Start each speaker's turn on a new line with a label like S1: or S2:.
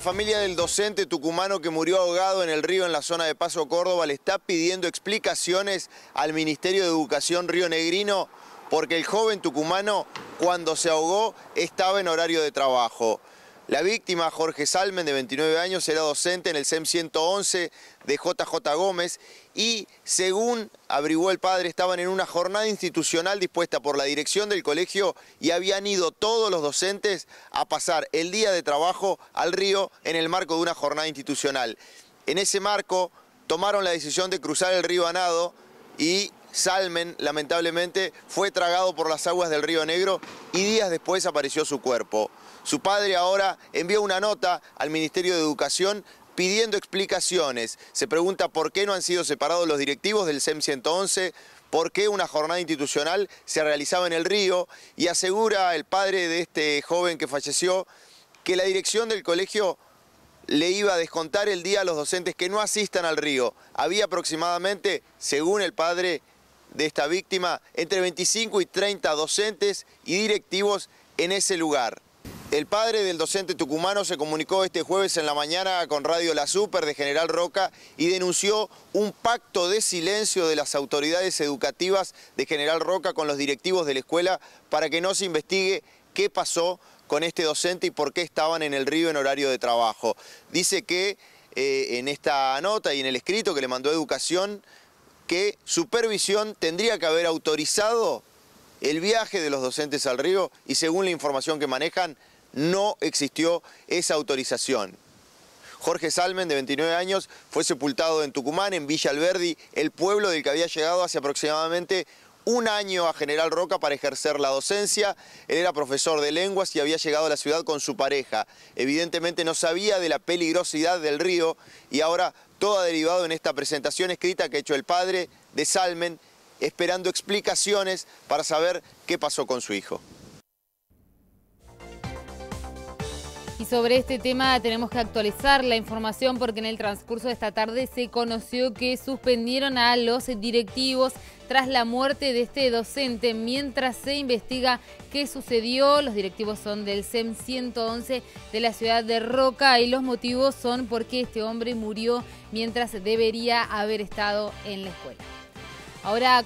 S1: La familia del docente tucumano que murió ahogado en el río en la zona de Paso Córdoba le está pidiendo explicaciones al Ministerio de Educación Río Negrino porque el joven tucumano cuando se ahogó estaba en horario de trabajo. La víctima, Jorge Salmen, de 29 años, era docente en el SEM 111 de JJ Gómez y, según abrigó el padre, estaban en una jornada institucional dispuesta por la dirección del colegio y habían ido todos los docentes a pasar el día de trabajo al río en el marco de una jornada institucional. En ese marco tomaron la decisión de cruzar el río Anado y Salmen, lamentablemente, fue tragado por las aguas del Río Negro y días después apareció su cuerpo. Su padre ahora envió una nota al Ministerio de Educación pidiendo explicaciones. Se pregunta por qué no han sido separados los directivos del e Cem 111, por qué una jornada institucional se realizaba en el río y asegura el padre de este joven que falleció que la dirección del colegio le iba a descontar el día a los docentes que no asistan al río. Había aproximadamente, según el padre, de esta víctima entre 25 y 30 docentes y directivos en ese lugar. El padre del docente tucumano se comunicó este jueves en la mañana con Radio La Super de General Roca y denunció un pacto de silencio de las autoridades educativas de General Roca con los directivos de la escuela para que no se investigue qué pasó con este docente y por qué estaban en el río en horario de trabajo. Dice que eh, en esta nota y en el escrito que le mandó Educación que Supervisión tendría que haber autorizado el viaje de los docentes al río y según la información que manejan, no existió esa autorización. Jorge Salmen, de 29 años, fue sepultado en Tucumán, en Villa Alberdi, el pueblo del que había llegado hace aproximadamente un año a General Roca para ejercer la docencia. Él era profesor de lenguas y había llegado a la ciudad con su pareja. Evidentemente no sabía de la peligrosidad del río y ahora todo ha derivado en esta presentación escrita que ha hecho el padre de Salmen, esperando explicaciones para saber qué pasó con su hijo.
S2: Y sobre este tema tenemos que actualizar la información porque en el transcurso de esta tarde se conoció que suspendieron a los directivos tras la muerte de este docente. Mientras se investiga qué sucedió, los directivos son del SEM 111 de la ciudad de Roca y los motivos son porque este hombre murió mientras debería haber estado en la escuela. Ahora